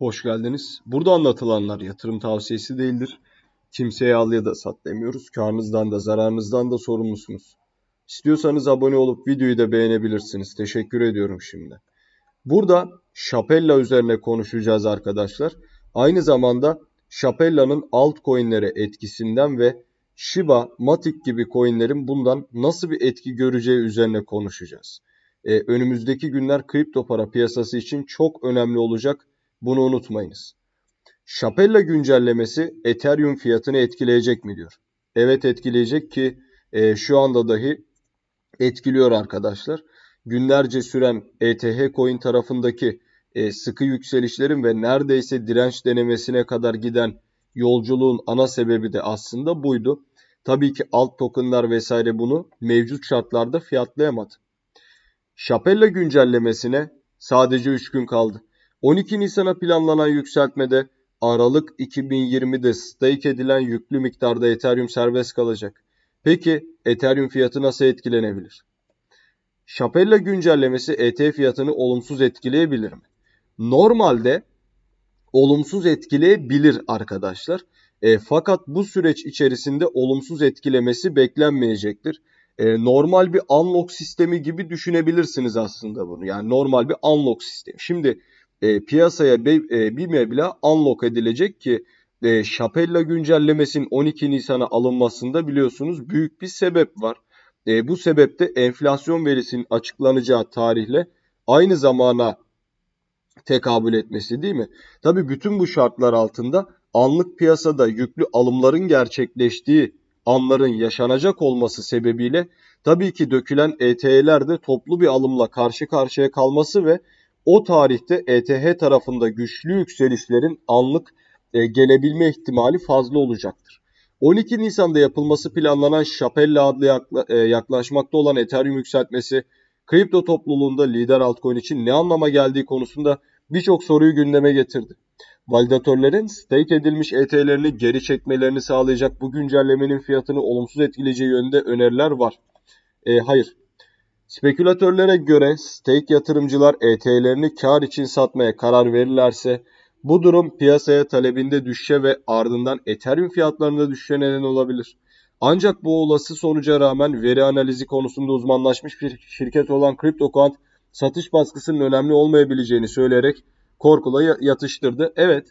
Hoş geldiniz. Burada anlatılanlar yatırım tavsiyesi değildir. Kimseye al ya da sat demiyoruz. Karnınızdan da zararınızdan da sorumlusunuz. İstiyorsanız abone olup videoyu da beğenebilirsiniz. Teşekkür ediyorum şimdi. Burada Şapella üzerine konuşacağız arkadaşlar. Aynı zamanda Şapella'nın altcoin'lere etkisinden ve Shiba, Matic gibi coin'lerin bundan nasıl bir etki göreceği üzerine konuşacağız. Ee, önümüzdeki günler kripto para piyasası için çok önemli olacak bunu unutmayınız. Şapella güncellemesi Ethereum fiyatını etkileyecek mi diyor. Evet etkileyecek ki e, şu anda dahi etkiliyor arkadaşlar. Günlerce süren ETH coin tarafındaki e, sıkı yükselişlerin ve neredeyse direnç denemesine kadar giden yolculuğun ana sebebi de aslında buydu. Tabii ki alt tokenlar vesaire bunu mevcut şartlarda fiyatlayamadı. Şapella güncellemesine sadece 3 gün kaldı. 12 Nisan'a planlanan yükseltmede Aralık 2020'de stake edilen yüklü miktarda Ethereum serbest kalacak. Peki Ethereum fiyatı nasıl etkilenebilir? Chapella güncellemesi ETH fiyatını olumsuz etkileyebilir mi? Normalde olumsuz etkileyebilir arkadaşlar. E, fakat bu süreç içerisinde olumsuz etkilemesi beklenmeyecektir. E, normal bir unlock sistemi gibi düşünebilirsiniz aslında bunu. Yani normal bir unlock sistemi. Şimdi e, piyasaya be, e, bir meblağ unlock edilecek ki e, Şapella güncellemesinin 12 Nisan'a alınmasında biliyorsunuz büyük bir sebep var. E, bu sebepte enflasyon verisinin açıklanacağı tarihle aynı zamana tekabül etmesi değil mi? Tabii bütün bu şartlar altında anlık piyasada yüklü alımların gerçekleştiği anların yaşanacak olması sebebiyle tabii ki dökülen ETE'ler de toplu bir alımla karşı karşıya kalması ve o tarihte ETH tarafında güçlü yükselişlerin anlık e, gelebilme ihtimali fazla olacaktır. 12 Nisan'da yapılması planlanan Chapella adlı yakla, e, yaklaşmakta olan Ethereum yükseltmesi kripto topluluğunda lider altcoin için ne anlama geldiği konusunda birçok soruyu gündeme getirdi. Validatörlerin stake edilmiş ETH'lerini geri çekmelerini sağlayacak bu güncellemenin fiyatını olumsuz etkileyeceği yönünde öneriler var. E, hayır, Spekülatörlere göre stake yatırımcılar ET'lerini kar için satmaya karar verirlerse bu durum piyasaya talebinde düşüşe ve ardından Ethereum fiyatlarında düşüşe neden olabilir. Ancak bu olası sonuca rağmen veri analizi konusunda uzmanlaşmış bir şirket olan CryptoQuant satış baskısının önemli olmayabileceğini söyleyerek korkula yatıştırdı. Evet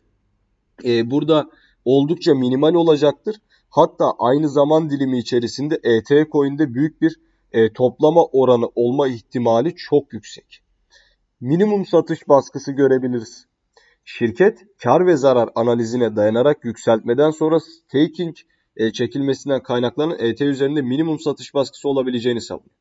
e, burada oldukça minimal olacaktır. Hatta aynı zaman dilimi içerisinde ET coin'de büyük bir e, toplama oranı olma ihtimali çok yüksek. Minimum satış baskısı görebiliriz. Şirket kar ve zarar analizine dayanarak yükseltmeden sonra staking e, çekilmesinden kaynaklanan ET üzerinde minimum satış baskısı olabileceğini savunuyor.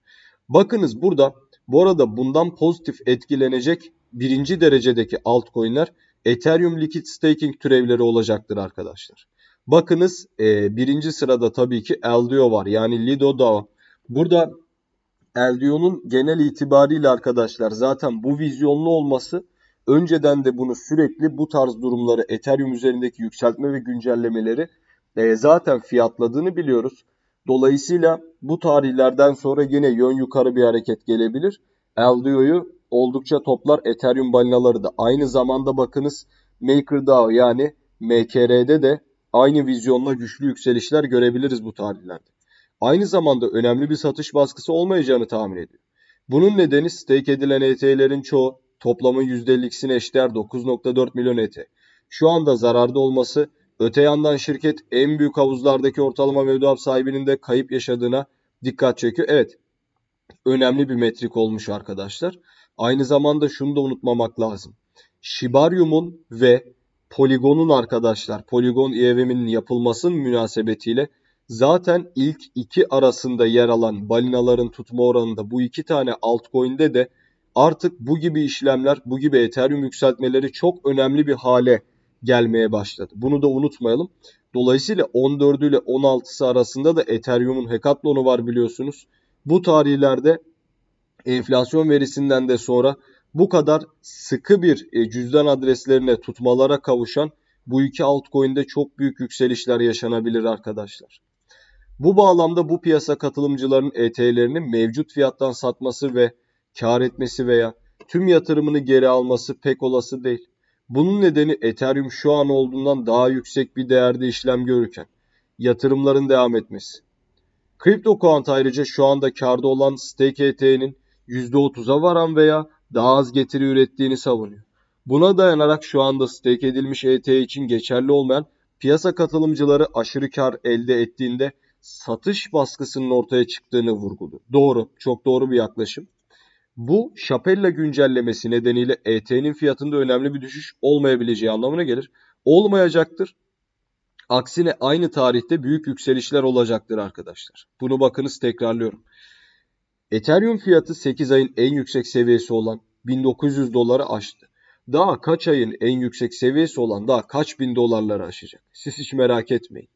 Bakınız burada bu arada bundan pozitif etkilenecek birinci derecedeki altcoin'ler Ethereum Liquid Staking türevleri olacaktır arkadaşlar. Bakınız e, birinci sırada tabii ki LDO var yani Lido DAO. Burada LDO'nun genel itibariyle arkadaşlar zaten bu vizyonlu olması önceden de bunu sürekli bu tarz durumları Ethereum üzerindeki yükseltme ve güncellemeleri e, zaten fiyatladığını biliyoruz. Dolayısıyla bu tarihlerden sonra yine yön yukarı bir hareket gelebilir. LDO'yu oldukça toplar Ethereum balinaları da. Aynı zamanda bakınız MakerDAO yani MKR'de de aynı vizyonla güçlü yükselişler görebiliriz bu tarihlerde aynı zamanda önemli bir satış baskısı olmayacağını tahmin ediyor. Bunun nedeni stake edilen ET'lerin çoğu toplamın 50'sine eşdeğer 9.4 milyon ET. Şu anda zararda olması öte yandan şirket en büyük havuzlardaki ortalama mevduat sahibinin de kayıp yaşadığına dikkat çekiyor. Evet önemli bir metrik olmuş arkadaşlar. Aynı zamanda şunu da unutmamak lazım. Shibarium'un ve Polygon'un arkadaşlar Polygon EVM'inin yapılmasının münasebetiyle Zaten ilk iki arasında yer alan balinaların tutma oranında bu iki tane altcoin'de de artık bu gibi işlemler, bu gibi Ethereum yükseltmeleri çok önemli bir hale gelmeye başladı. Bunu da unutmayalım. Dolayısıyla 14'ü ile 16'sı arasında da Ethereum'un hekatlonu var biliyorsunuz. Bu tarihlerde enflasyon verisinden de sonra bu kadar sıkı bir e, cüzdan adreslerine tutmalara kavuşan bu iki altcoin'de çok büyük yükselişler yaşanabilir arkadaşlar. Bu bağlamda bu piyasa katılımcıların ET'lerini mevcut fiyattan satması ve kar etmesi veya tüm yatırımını geri alması pek olası değil. Bunun nedeni Ethereum şu an olduğundan daha yüksek bir değerde işlem görürken yatırımların devam etmesi. CryptoQuant ayrıca şu anda karda olan StakeET'nin %30'a varan veya daha az getiri ürettiğini savunuyor. Buna dayanarak şu anda stake edilmiş ET için geçerli olmayan piyasa katılımcıları aşırı kar elde ettiğinde satış baskısının ortaya çıktığını vurguladı. Doğru, çok doğru bir yaklaşım. Bu Şapella güncellemesi nedeniyle ET'nin fiyatında önemli bir düşüş olmayabileceği anlamına gelir. Olmayacaktır. Aksine aynı tarihte büyük yükselişler olacaktır arkadaşlar. Bunu bakınız tekrarlıyorum. Ethereum fiyatı 8 ayın en yüksek seviyesi olan 1900 doları aştı. Daha kaç ayın en yüksek seviyesi olan daha kaç bin dolarları aşacak. Siz hiç merak etmeyin.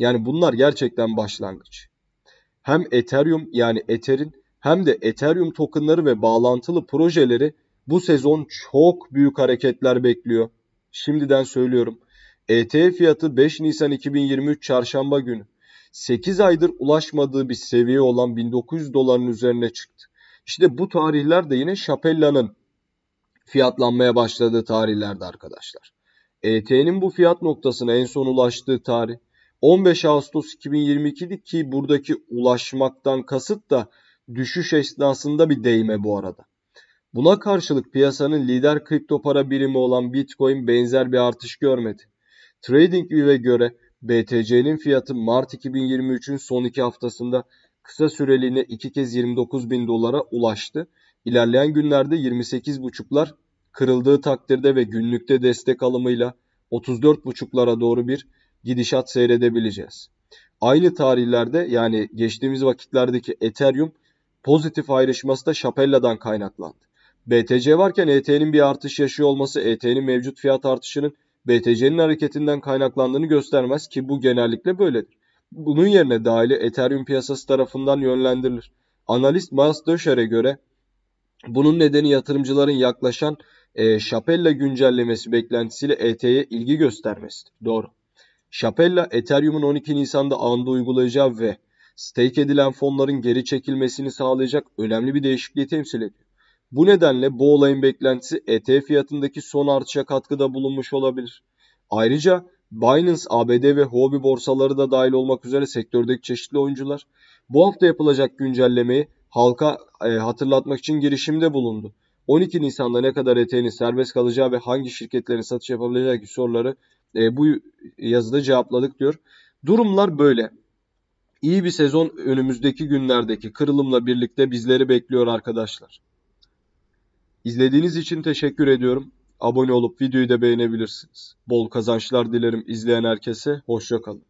Yani bunlar gerçekten başlangıç. Hem Ethereum yani Ether'in hem de Ethereum tokenları ve bağlantılı projeleri bu sezon çok büyük hareketler bekliyor. Şimdiden söylüyorum. ETH fiyatı 5 Nisan 2023 çarşamba günü 8 aydır ulaşmadığı bir seviye olan 1900 doların üzerine çıktı. İşte bu tarihler de yine Chapella'nın fiyatlanmaya başladığı tarihlerde arkadaşlar. ET'nin bu fiyat noktasına en son ulaştığı tarih 15 Ağustos 2022'di ki buradaki ulaşmaktan kasıt da düşüş esnasında bir değme bu arada. Buna karşılık piyasanın lider kripto para birimi olan Bitcoin benzer bir artış görmedi. TradingView'e göre BTC'nin fiyatı Mart 2023'ün son iki haftasında kısa süreliğine iki kez 29 bin dolara ulaştı. İlerleyen günlerde 28,5'lar kırıldığı takdirde ve günlükte destek alımıyla 34,5'lara doğru bir gidişat seyredebileceğiz. Aynı tarihlerde yani geçtiğimiz vakitlerdeki Ethereum pozitif ayrışması da Chapella'dan kaynaklandı. BTC varken ET'nin bir artış yaşıyor olması ET'nin mevcut fiyat artışının BTC'nin hareketinden kaynaklandığını göstermez ki bu genellikle böyledir. Bunun yerine dahili Ethereum piyasası tarafından yönlendirilir. Analist Miles Döşer'e göre bunun nedeni yatırımcıların yaklaşan e, Chapella güncellemesi beklentisiyle ET'ye ilgi göstermesidir. Doğru. Chapella, Ethereum'un 12 Nisan'da anında uygulayacağı ve stake edilen fonların geri çekilmesini sağlayacak önemli bir değişikliği temsil ediyor. Bu nedenle bu olayın beklentisi ETH fiyatındaki son artışa katkıda bulunmuş olabilir. Ayrıca Binance, ABD ve Huobi borsaları da dahil olmak üzere sektördeki çeşitli oyuncular bu hafta yapılacak güncellemeyi halka e, hatırlatmak için girişimde bulundu. 12 Nisan'da ne kadar ETH'nin serbest kalacağı ve hangi şirketlerin satış yapabileceği soruları e, bu yazıda cevapladık diyor. Durumlar böyle. İyi bir sezon önümüzdeki günlerdeki kırılımla birlikte bizleri bekliyor arkadaşlar. İzlediğiniz için teşekkür ediyorum. Abone olup videoyu da beğenebilirsiniz. Bol kazançlar dilerim izleyen herkese. Hoşçakalın.